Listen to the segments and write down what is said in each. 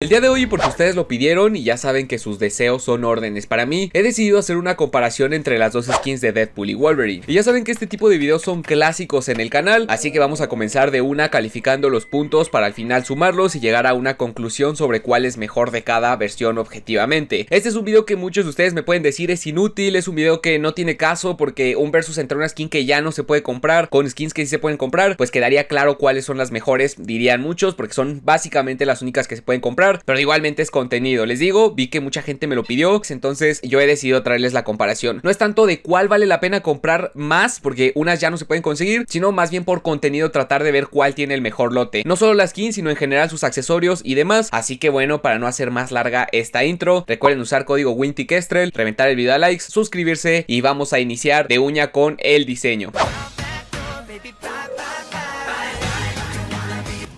El día de hoy, porque ustedes lo pidieron y ya saben que sus deseos son órdenes para mí, he decidido hacer una comparación entre las dos skins de Deadpool y Wolverine. Y ya saben que este tipo de videos son clásicos en el canal, así que vamos a comenzar de una calificando los puntos para al final sumarlos y llegar a una conclusión sobre cuál es mejor de cada versión objetivamente. Este es un video que muchos de ustedes me pueden decir es inútil, es un video que no tiene caso porque un versus entre una skin que ya no se puede comprar con skins que sí se pueden comprar, pues quedaría claro cuáles son las mejores, dirían muchos, porque son básicamente las únicas que se pueden comprar pero igualmente es contenido. Les digo, vi que mucha gente me lo pidió, entonces yo he decidido traerles la comparación. No es tanto de cuál vale la pena comprar más, porque unas ya no se pueden conseguir, sino más bien por contenido tratar de ver cuál tiene el mejor lote. No solo las skins, sino en general sus accesorios y demás. Así que bueno, para no hacer más larga esta intro, recuerden usar código WinTikestrel, reventar el video a likes, suscribirse y vamos a iniciar de uña con el diseño.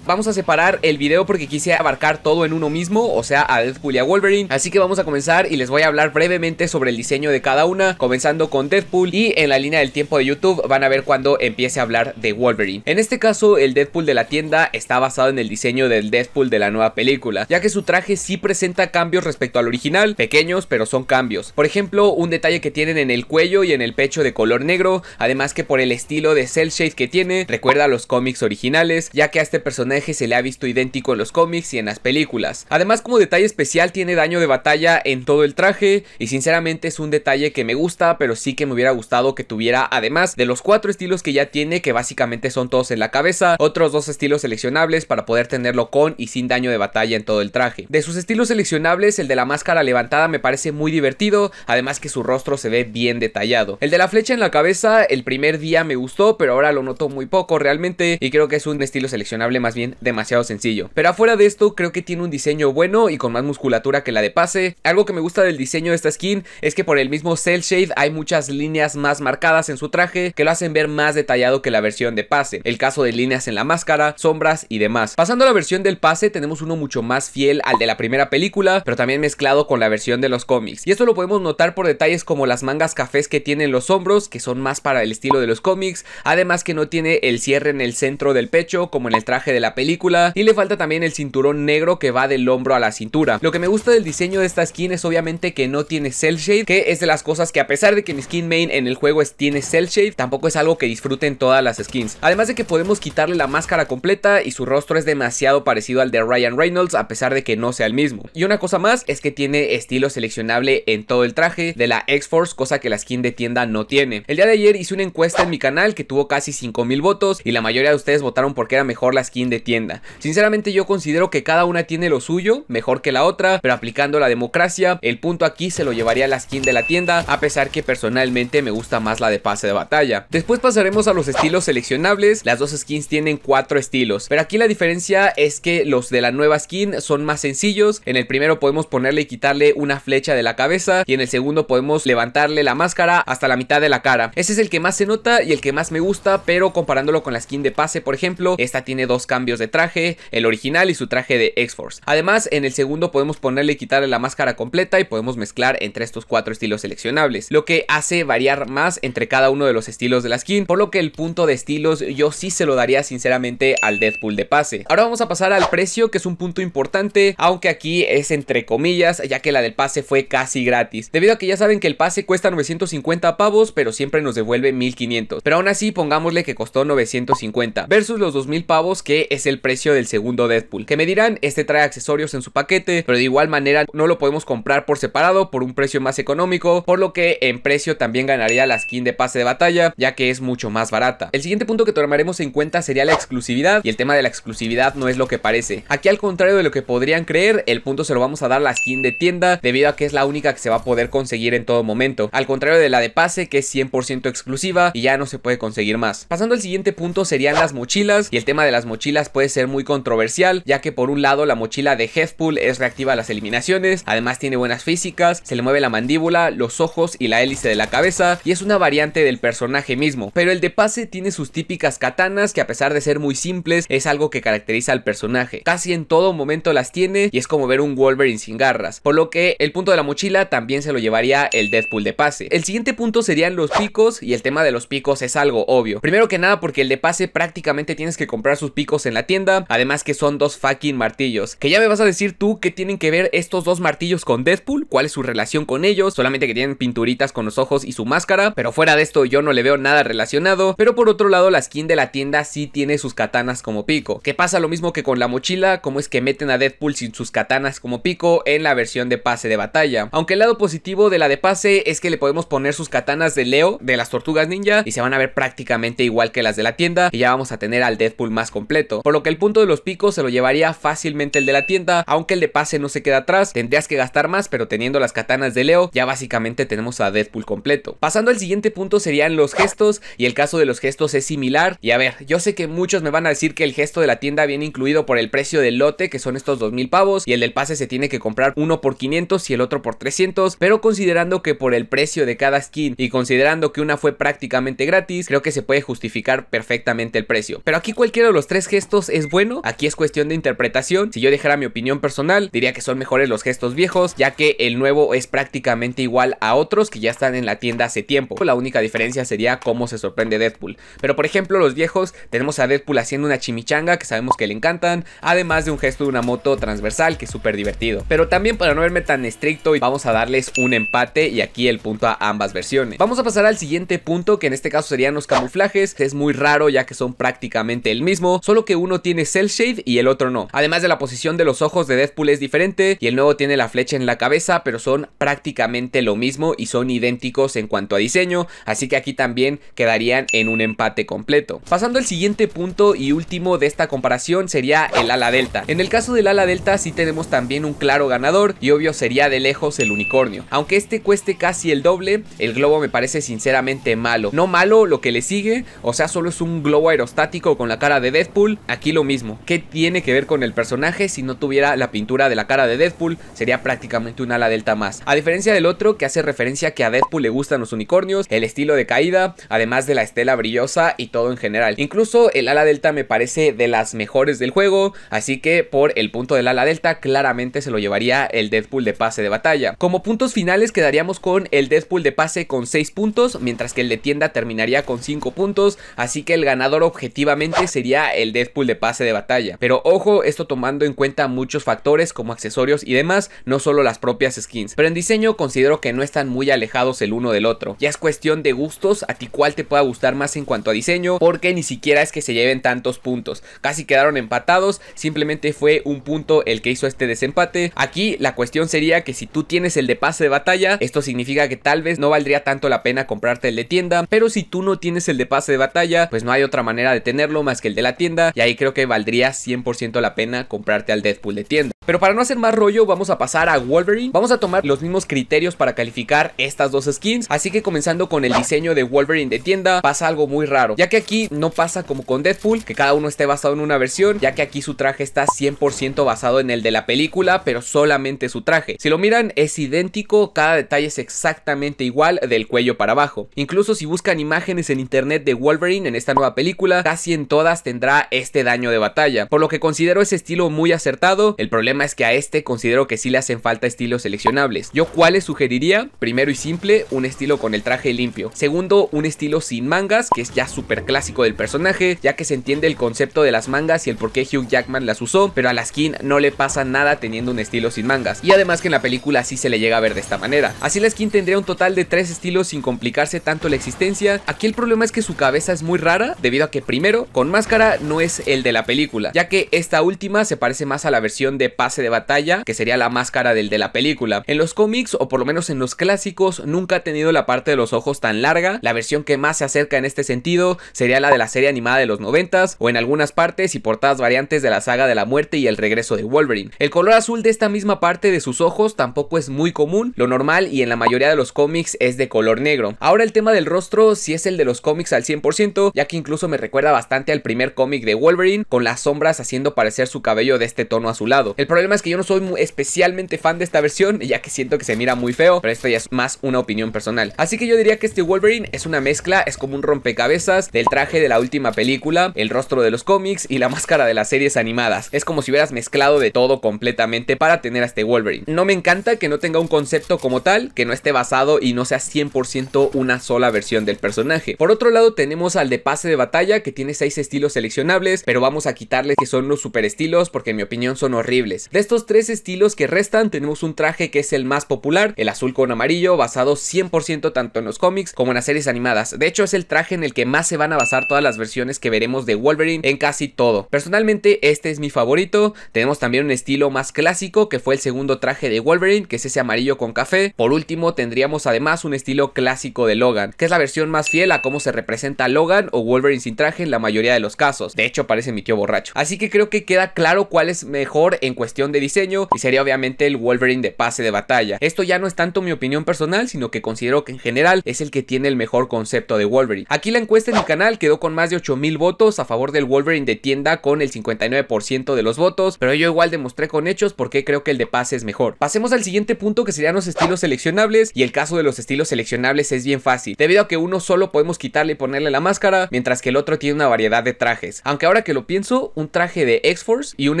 Vamos a separar el video porque quise abarcar todo en uno mismo, o sea, a Deadpool y a Wolverine. Así que vamos a comenzar y les voy a hablar brevemente sobre el diseño de cada una, comenzando con Deadpool y en la línea del tiempo de YouTube van a ver cuando empiece a hablar de Wolverine. En este caso, el Deadpool de la tienda está basado en el diseño del Deadpool de la nueva película, ya que su traje sí presenta cambios respecto al original, pequeños, pero son cambios. Por ejemplo, un detalle que tienen en el cuello y en el pecho de color negro, además que por el estilo de cel shade que tiene, recuerda a los cómics originales, ya que a este personaje se le ha visto idéntico en los cómics y en las películas. Además como detalle especial tiene daño de batalla en todo el traje y sinceramente es un detalle que me gusta pero sí que me hubiera gustado que tuviera además de los cuatro estilos que ya tiene que básicamente son todos en la cabeza, otros dos estilos seleccionables para poder tenerlo con y sin daño de batalla en todo el traje. De sus estilos seleccionables el de la máscara levantada me parece muy divertido además que su rostro se ve bien detallado. El de la flecha en la cabeza el primer día me gustó pero ahora lo noto muy poco realmente y creo que es un estilo seleccionable más bien demasiado sencillo. Pero afuera de esto, creo que tiene un diseño bueno y con más musculatura que la de pase. Algo que me gusta del diseño de esta skin es que por el mismo cel Shade hay muchas líneas más marcadas en su traje que lo hacen ver más detallado que la versión de pase. El caso de líneas en la máscara, sombras y demás. Pasando a la versión del pase, tenemos uno mucho más fiel al de la primera película, pero también mezclado con la versión de los cómics. Y esto lo podemos notar por detalles como las mangas cafés que tienen los hombros, que son más para el estilo de los cómics, además que no tiene el cierre en el centro del pecho como en el traje de la película y le falta también el cinturón negro que va del hombro a la cintura. Lo que me gusta del diseño de esta skin es obviamente que no tiene cel shade, que es de las cosas que a pesar de que mi skin main en el juego es, tiene cel shade, tampoco es algo que disfruten todas las skins. Además de que podemos quitarle la máscara completa y su rostro es demasiado parecido al de Ryan Reynolds a pesar de que no sea el mismo. Y una cosa más es que tiene estilo seleccionable en todo el traje de la X-Force, cosa que la skin de tienda no tiene. El día de ayer hice una encuesta en mi canal que tuvo casi 5000 votos y la mayoría de ustedes votaron porque era mejor la skin de tienda. Sinceramente yo considero que cada una tiene lo suyo, mejor que la otra, pero aplicando la democracia, el punto aquí se lo llevaría la skin de la tienda, a pesar que personalmente me gusta más la de pase de batalla. Después pasaremos a los estilos seleccionables, las dos skins tienen cuatro estilos, pero aquí la diferencia es que los de la nueva skin son más sencillos, en el primero podemos ponerle y quitarle una flecha de la cabeza y en el segundo podemos levantarle la máscara hasta la mitad de la cara. Ese es el que más se nota y el que más me gusta, pero comparándolo con la skin de pase, por ejemplo, esta tiene dos cambios de traje, el original y su traje de X-Force. Además, en el segundo podemos ponerle y quitarle la máscara completa y podemos mezclar entre estos cuatro estilos seleccionables, lo que hace variar más entre cada uno de los estilos de la skin, por lo que el punto de estilos yo sí se lo daría sinceramente al Deadpool de pase. Ahora vamos a pasar al precio, que es un punto importante, aunque aquí es entre comillas, ya que la del pase fue casi gratis, debido a que ya saben que el pase cuesta 950 pavos, pero siempre nos devuelve 1500, pero aún así pongámosle que costó 950, versus los 2000 pavos que es es el precio del segundo Deadpool. Que me dirán, este trae accesorios en su paquete, pero de igual manera no lo podemos comprar por separado por un precio más económico, por lo que en precio también ganaría la skin de pase de batalla, ya que es mucho más barata. El siguiente punto que tomaremos en cuenta sería la exclusividad, y el tema de la exclusividad no es lo que parece. Aquí al contrario de lo que podrían creer, el punto se lo vamos a dar la skin de tienda, debido a que es la única que se va a poder conseguir en todo momento. Al contrario de la de pase, que es 100% exclusiva y ya no se puede conseguir más. Pasando al siguiente punto serían las mochilas, y el tema de las mochilas puede ser muy controversial, ya que por un lado la mochila de Headpool es reactiva a las eliminaciones, además tiene buenas físicas, se le mueve la mandíbula, los ojos y la hélice de la cabeza, y es una variante del personaje mismo. Pero el de pase tiene sus típicas katanas que a pesar de ser muy simples, es algo que caracteriza al personaje. Casi en todo momento las tiene y es como ver un Wolverine sin garras, por lo que el punto de la mochila también se lo llevaría el Deadpool de pase. El siguiente punto serían los picos y el tema de los picos es algo obvio. Primero que nada porque el de pase prácticamente tienes que comprar sus picos en la tienda. Además que son dos fucking martillos. Que ya me vas a decir tú que tienen que ver estos dos martillos con Deadpool, cuál es su relación con ellos, solamente que tienen pinturitas con los ojos y su máscara, pero fuera de esto yo no le veo nada relacionado. Pero por otro lado, la skin de la tienda sí tiene sus katanas como pico. Que pasa lo mismo que con la mochila, como es que meten a Deadpool sin sus katanas como pico en la versión de pase de batalla. Aunque el lado positivo de la de pase es que le podemos poner sus katanas de Leo, de las tortugas ninja, y se van a ver prácticamente igual que las de la tienda, y ya vamos a tener al Deadpool más completo por lo que el punto de los picos se lo llevaría fácilmente el de la tienda, aunque el de pase no se queda atrás, tendrías que gastar más, pero teniendo las katanas de Leo, ya básicamente tenemos a Deadpool completo. Pasando al siguiente punto serían los gestos, y el caso de los gestos es similar, y a ver, yo sé que muchos me van a decir que el gesto de la tienda viene incluido por el precio del lote, que son estos 2000 pavos, y el del pase se tiene que comprar uno por 500 y el otro por 300, pero considerando que por el precio de cada skin y considerando que una fue prácticamente gratis, creo que se puede justificar perfectamente el precio. Pero aquí cualquiera de los tres gestos es bueno, aquí es cuestión de interpretación. Si yo dejara mi opinión personal, diría que son mejores los gestos viejos, ya que el nuevo es prácticamente igual a otros que ya están en la tienda hace tiempo. La única diferencia sería cómo se sorprende Deadpool. Pero por ejemplo, los viejos, tenemos a Deadpool haciendo una chimichanga que sabemos que le encantan, además de un gesto de una moto transversal que es súper divertido. Pero también para no verme tan estricto, vamos a darles un empate y aquí el punto a ambas versiones. Vamos a pasar al siguiente punto, que en este caso serían los camuflajes. Es muy raro ya que son prácticamente el mismo, solo que uno tiene Cell shade y el otro no. Además de la posición de los ojos de Deadpool es diferente y el nuevo tiene la flecha en la cabeza, pero son prácticamente lo mismo y son idénticos en cuanto a diseño, así que aquí también quedarían en un empate completo. Pasando al siguiente punto y último de esta comparación sería el ala delta. En el caso del ala delta sí tenemos también un claro ganador y obvio sería de lejos el unicornio. Aunque este cueste casi el doble, el globo me parece sinceramente malo. No malo lo que le sigue, o sea solo es un globo aerostático con la cara de Deadpool, Aquí lo mismo, ¿qué tiene que ver con el personaje? Si no tuviera la pintura de la cara de Deadpool, sería prácticamente un ala delta más. A diferencia del otro, que hace referencia que a Deadpool le gustan los unicornios, el estilo de caída, además de la estela brillosa y todo en general. Incluso el ala delta me parece de las mejores del juego, así que por el punto del ala delta claramente se lo llevaría el Deadpool de pase de batalla. Como puntos finales quedaríamos con el Deadpool de pase con 6 puntos, mientras que el de tienda terminaría con 5 puntos, así que el ganador objetivamente sería el Deadpool de pase de batalla. Pero ojo, esto tomando en cuenta muchos factores como accesorios y demás, no solo las propias skins. Pero en diseño considero que no están muy alejados el uno del otro. Ya es cuestión de gustos, a ti cuál te pueda gustar más en cuanto a diseño, porque ni siquiera es que se lleven tantos puntos. Casi quedaron empatados, simplemente fue un punto el que hizo este desempate. Aquí la cuestión sería que si tú tienes el de pase de batalla, esto significa que tal vez no valdría tanto la pena comprarte el de tienda, pero si tú no tienes el de pase de batalla, pues no hay otra manera de tenerlo más que el de la tienda y y creo que valdría 100% la pena comprarte al Deadpool de tienda. Pero para no hacer más rollo vamos a pasar a Wolverine Vamos a tomar los mismos criterios para calificar estas dos skins Así que comenzando con el diseño de Wolverine de tienda pasa algo muy raro Ya que aquí no pasa como con Deadpool que cada uno esté basado en una versión Ya que aquí su traje está 100% basado en el de la película pero solamente su traje Si lo miran es idéntico, cada detalle es exactamente igual del cuello para abajo Incluso si buscan imágenes en internet de Wolverine en esta nueva película Casi en todas tendrá este daño de batalla Por lo que considero ese estilo muy acertado El problema problema es que a este considero que sí le hacen falta estilos seleccionables. Yo cuáles sugeriría, primero y simple, un estilo con el traje limpio. Segundo, un estilo sin mangas, que es ya súper clásico del personaje, ya que se entiende el concepto de las mangas y el por qué Hugh Jackman las usó, pero a la skin no le pasa nada teniendo un estilo sin mangas. Y además que en la película sí se le llega a ver de esta manera. Así la skin tendría un total de tres estilos sin complicarse tanto la existencia. Aquí el problema es que su cabeza es muy rara, debido a que primero, con máscara no es el de la película, ya que esta última se parece más a la versión de pase de batalla, que sería la máscara del de la película. En los cómics, o por lo menos en los clásicos, nunca ha tenido la parte de los ojos tan larga. La versión que más se acerca en este sentido sería la de la serie animada de los 90 o en algunas partes y portadas variantes de la saga de la muerte y el regreso de Wolverine. El color azul de esta misma parte de sus ojos tampoco es muy común, lo normal y en la mayoría de los cómics es de color negro. Ahora el tema del rostro si es el de los cómics al 100%, ya que incluso me recuerda bastante al primer cómic de Wolverine, con las sombras haciendo parecer su cabello de este tono azulado. El el problema es que yo no soy especialmente fan de esta versión, ya que siento que se mira muy feo, pero esto ya es más una opinión personal. Así que yo diría que este Wolverine es una mezcla, es como un rompecabezas del traje de la última película, el rostro de los cómics y la máscara de las series animadas. Es como si hubieras mezclado de todo completamente para tener a este Wolverine. No me encanta que no tenga un concepto como tal, que no esté basado y no sea 100% una sola versión del personaje. Por otro lado tenemos al de pase de batalla que tiene 6 estilos seleccionables, pero vamos a quitarle que son los super estilos porque en mi opinión son horribles. De estos tres estilos que restan tenemos un traje que es el más popular, el azul con amarillo, basado 100% tanto en los cómics como en las series animadas. De hecho es el traje en el que más se van a basar todas las versiones que veremos de Wolverine en casi todo. Personalmente este es mi favorito, tenemos también un estilo más clásico que fue el segundo traje de Wolverine, que es ese amarillo con café. Por último tendríamos además un estilo clásico de Logan, que es la versión más fiel a cómo se representa Logan o Wolverine sin traje en la mayoría de los casos. De hecho parece mi tío borracho. Así que creo que queda claro cuál es mejor en cuestión de diseño y sería obviamente el Wolverine de pase de batalla. Esto ya no es tanto mi opinión personal, sino que considero que en general es el que tiene el mejor concepto de Wolverine. Aquí la encuesta en mi canal quedó con más de 8000 votos a favor del Wolverine de tienda con el 59% de los votos, pero yo igual demostré con hechos porque creo que el de pase es mejor. Pasemos al siguiente punto que serían los estilos seleccionables y el caso de los estilos seleccionables es bien fácil, debido a que uno solo podemos quitarle y ponerle la máscara, mientras que el otro tiene una variedad de trajes. Aunque ahora que lo pienso, un traje de X-Force y un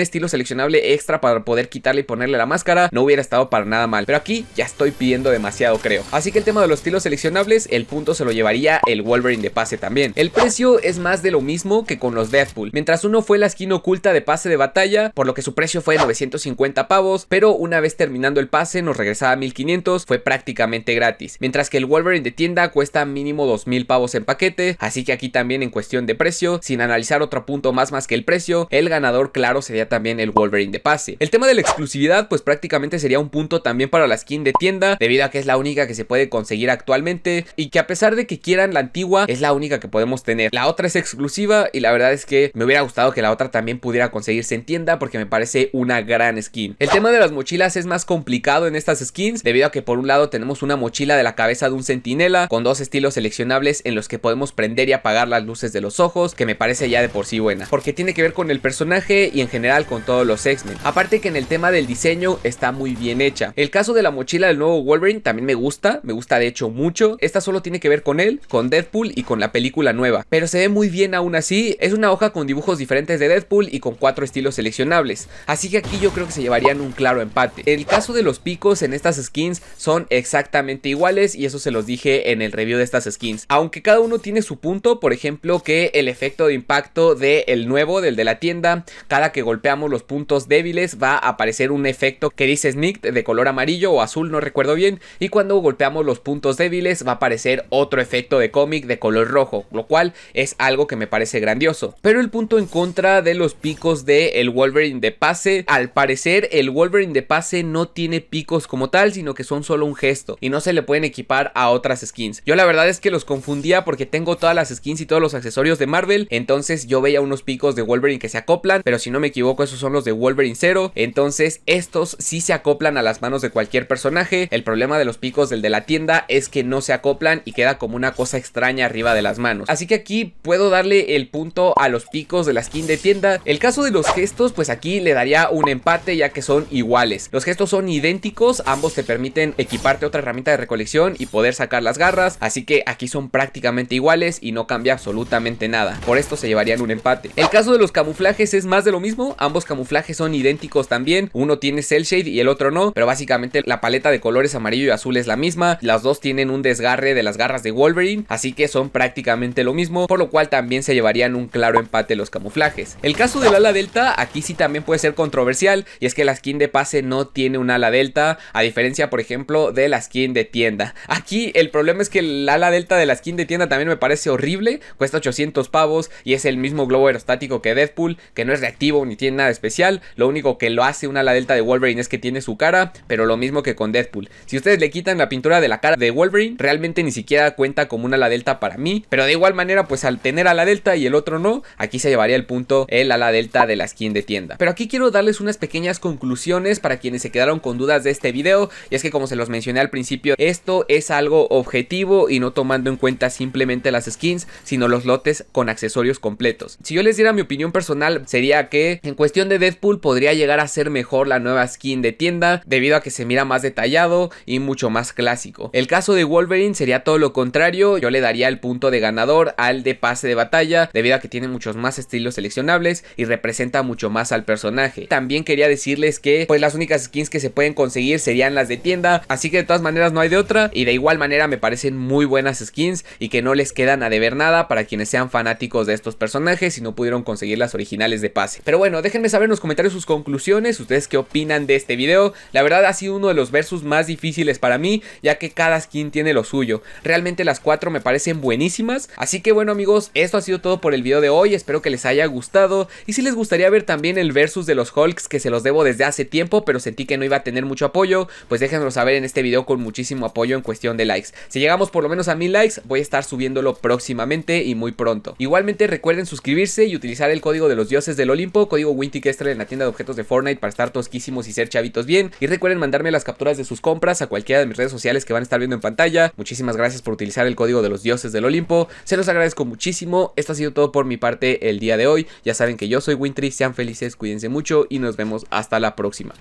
estilo seleccionable extra para poder quitarle y ponerle la máscara, no hubiera estado para nada mal. Pero aquí ya estoy pidiendo demasiado, creo. Así que el tema de los estilos seleccionables, el punto se lo llevaría el Wolverine de pase también. El precio es más de lo mismo que con los Deadpool Mientras uno fue la esquina oculta de pase de batalla, por lo que su precio fue de 950 pavos, pero una vez terminando el pase nos regresaba a 1500, fue prácticamente gratis. Mientras que el Wolverine de tienda cuesta mínimo 2000 pavos en paquete, así que aquí también en cuestión de precio, sin analizar otro punto más más que el precio, el ganador claro sería también el Wolverine de pase. El tema de la exclusividad pues prácticamente sería un punto también para la skin de tienda debido a que es la única que se puede conseguir actualmente y que a pesar de que quieran la antigua es la única que podemos tener. La otra es exclusiva y la verdad es que me hubiera gustado que la otra también pudiera conseguirse en tienda porque me parece una gran skin. El tema de las mochilas es más complicado en estas skins debido a que por un lado tenemos una mochila de la cabeza de un centinela con dos estilos seleccionables en los que podemos prender y apagar las luces de los ojos que me parece ya de por sí buena porque tiene que ver con el personaje y en general con todos los X-Men. Aparte que en el tema del diseño está muy bien hecha. El caso de la mochila del nuevo Wolverine también me gusta, me gusta de hecho mucho. Esta solo tiene que ver con él, con Deadpool y con la película nueva. Pero se ve muy bien aún así, es una hoja con dibujos diferentes de Deadpool y con cuatro estilos seleccionables. Así que aquí yo creo que se llevarían un claro empate. El caso de los picos en estas skins son exactamente iguales y eso se los dije en el review de estas skins. Aunque cada uno tiene su punto, por ejemplo que el efecto de impacto del el nuevo, del de la tienda, cada que golpeamos los puntos débiles va a aparecer un efecto que dice Sneak de color amarillo o azul, no recuerdo bien, y cuando golpeamos los puntos débiles va a aparecer otro efecto de cómic de color rojo, lo cual es algo que me parece grandioso. Pero el punto en contra de los picos de el Wolverine de pase, al parecer el Wolverine de pase no tiene picos como tal, sino que son solo un gesto y no se le pueden equipar a otras skins. Yo la verdad es que los confundía porque tengo todas las skins y todos los accesorios de Marvel, entonces yo veía unos picos de Wolverine que se acoplan, pero si no me equivoco esos son los de Wolverine entonces estos sí se acoplan a las manos de cualquier personaje. El problema de los picos del de la tienda es que no se acoplan y queda como una cosa extraña arriba de las manos. Así que aquí puedo darle el punto a los picos de la skin de tienda. El caso de los gestos, pues aquí le daría un empate ya que son iguales. Los gestos son idénticos, ambos te permiten equiparte otra herramienta de recolección y poder sacar las garras, así que aquí son prácticamente iguales y no cambia absolutamente nada. Por esto se llevarían un empate. El caso de los camuflajes es más de lo mismo, ambos camuflajes son idénticos también. Uno tiene cel shade y el otro no, pero básicamente la paleta de colores amarillo y azul es la misma. Las dos tienen un desgarre de las garras de Wolverine, así que son prácticamente lo mismo, por lo cual también se llevarían un claro empate los camuflajes. El caso del ala delta aquí sí también puede ser controversial y es que la skin de pase no tiene un ala delta, a diferencia por ejemplo de la skin de tienda. Aquí el problema es que el ala delta de la skin de tienda también me parece horrible, cuesta 800 pavos y es el mismo globo aerostático que Deadpool, que no es reactivo ni tiene nada especial, lo único que lo hace una ala delta de Wolverine es que tiene su cara, pero lo mismo que con Deadpool. Si ustedes le quitan la pintura de la cara de Wolverine, realmente ni siquiera cuenta como una ala delta para mí, pero de igual manera, pues al tener ala delta y el otro no, aquí se llevaría el punto el ala delta de la skin de tienda. Pero aquí quiero darles unas pequeñas conclusiones para quienes se quedaron con dudas de este video, y es que como se los mencioné al principio, esto es algo objetivo y no tomando en cuenta simplemente las skins, sino los lotes con accesorios completos. Si yo les diera mi opinión personal, sería que en cuestión de Deadpool podría llegar a ser mejor la nueva skin de tienda debido a que se mira más detallado y mucho más clásico. El caso de Wolverine sería todo lo contrario, yo le daría el punto de ganador al de pase de batalla debido a que tiene muchos más estilos seleccionables y representa mucho más al personaje. También quería decirles que pues las únicas skins que se pueden conseguir serían las de tienda, así que de todas maneras no hay de otra y de igual manera me parecen muy buenas skins y que no les quedan a deber nada para quienes sean fanáticos de estos personajes y no pudieron conseguir las originales de pase. Pero bueno, déjenme saber en los comentarios sus conclusiones ustedes qué opinan de este video. La verdad ha sido uno de los versus más difíciles para mí, ya que cada skin tiene lo suyo. Realmente las cuatro me parecen buenísimas. Así que bueno amigos, esto ha sido todo por el video de hoy, espero que les haya gustado. Y si les gustaría ver también el versus de los Hulks, que se los debo desde hace tiempo, pero sentí que no iba a tener mucho apoyo, pues déjenlo saber en este video con muchísimo apoyo en cuestión de likes. Si llegamos por lo menos a mil likes, voy a estar subiéndolo próximamente y muy pronto. Igualmente recuerden suscribirse y utilizar el código de los dioses del Olimpo, código wintikestrel en la tienda de objetos de Fortnite para estar tosquísimos y ser chavitos bien. Y recuerden mandarme las capturas de sus compras a cualquiera de mis redes sociales que van a estar viendo en pantalla. Muchísimas gracias por utilizar el código de los dioses del Olimpo. Se los agradezco muchísimo. Esto ha sido todo por mi parte el día de hoy. Ya saben que yo soy Wintry. Sean felices, cuídense mucho y nos vemos hasta la próxima.